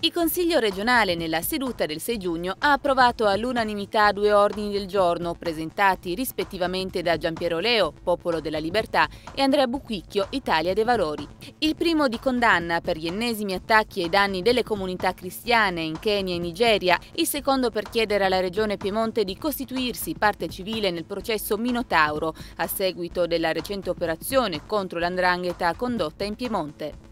Il Consiglio regionale nella seduta del 6 giugno ha approvato all'unanimità due ordini del giorno presentati rispettivamente da Giampiero Leo, Popolo della Libertà, e Andrea Buquicchio, Italia dei Valori. Il primo di condanna per gli ennesimi attacchi ai danni delle comunità cristiane in Kenya e Nigeria, il secondo per chiedere alla Regione Piemonte di costituirsi parte civile nel processo Minotauro a seguito della recente operazione contro l'andrangheta condotta in Piemonte.